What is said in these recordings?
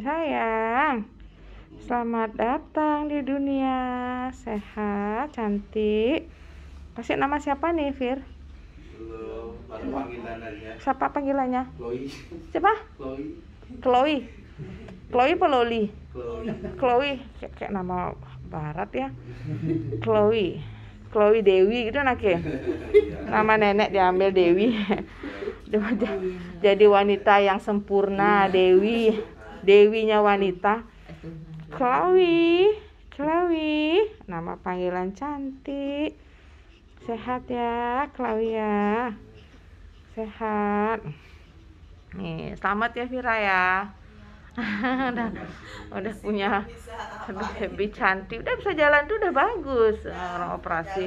Sayang, selamat datang di dunia sehat, cantik. Kasih nama siapa nih, Fir? Belum, panggilannya? Siapa panggilannya? Chloe. Siapa? Chloe. Chloe. Chloe apa Loli? Chloe. Chloe, Kay kayak nama barat ya. Chloe. Chloe Dewi gitu anak ya. Nama nenek diambil Dewi. Jadi wanita yang sempurna, Dewi dewinya wanita Chloe Chloe nama panggilan cantik sehat ya Chloe ya sehat nih selamat ya Vira ya udah udah punya lebih cantik udah bisa jalan tuh udah bagus orang operasi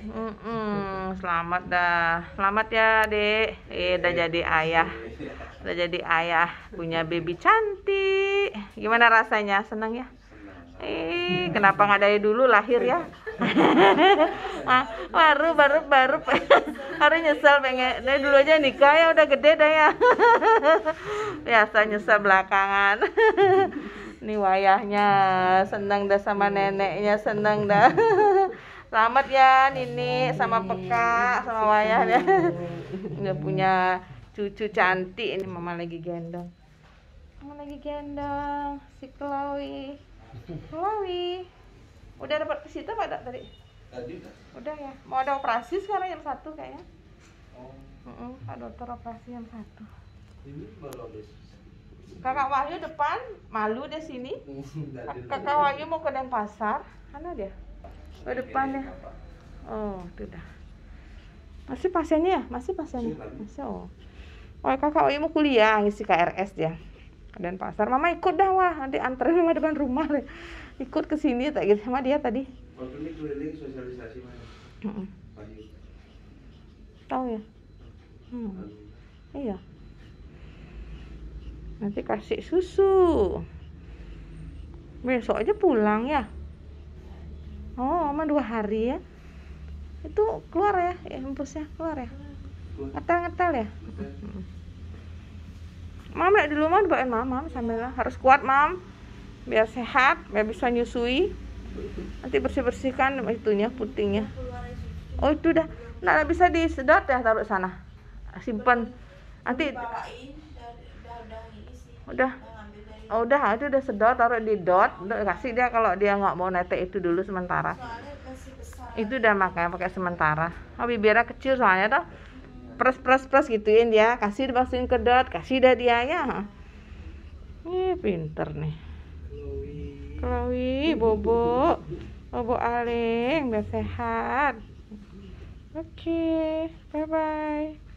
Mm selamat dah. Selamat ya, Dek. Eh, udah jadi ayah. Udah jadi ayah, punya baby cantik. Gimana rasanya? seneng ya? Eh, kenapa nggak dari dulu lahir ya? Ah, baru baru baru baru nyesel pengen dari dulu aja nikah ya udah gede dah ya biasa nyesel belakangan Ini wayahnya seneng dah sama neneknya seneng dah selamat ya Nini sama Peka sama Wayah ya udah punya cucu cantik ini mama lagi gendong mama lagi gendong si Chloe Chloe udah dapat ke situ pak tak tadi tadi udah ya mau ada operasi sekarang yang satu kayaknya oh. Uh -uh, pak dokter operasi yang satu ini baru kakak Wahyu depan malu deh sini kakak Wahyu mau ke Denpasar mana dia oh depannya ya. oh itu dah masih pasiennya ya masih pasiennya masih oh oh kakak oh mau kuliah ngisi KRS dia dan pasar mama ikut dah wah nanti anterin mama depan rumah deh. ikut ke sini tak gitu sama dia tadi waktu ini keliling sosialisasi mana tahu ya hmm. iya nanti kasih susu besok aja pulang ya oh mama dua hari ya itu keluar ya, ya keluar ya ngetel ngetel ya Mama mam di rumah doain mama sambil harus kuat mam biar sehat biar bisa nyusui nanti bersih bersihkan itunya putingnya oh itu dah nggak bisa disedot ya taruh sana simpan. nanti udah oh, udah itu udah sedot taruh di dot kasih dia kalau dia nggak mau nete itu dulu sementara itu udah makanya pakai sementara oh bibirnya kecil soalnya tuh pres pres pres gituin dia kasih dipasukin ke dot kasih dah dia ya Ini pinter nih Chloe bobo bobo aling biar sehat oke okay, bye bye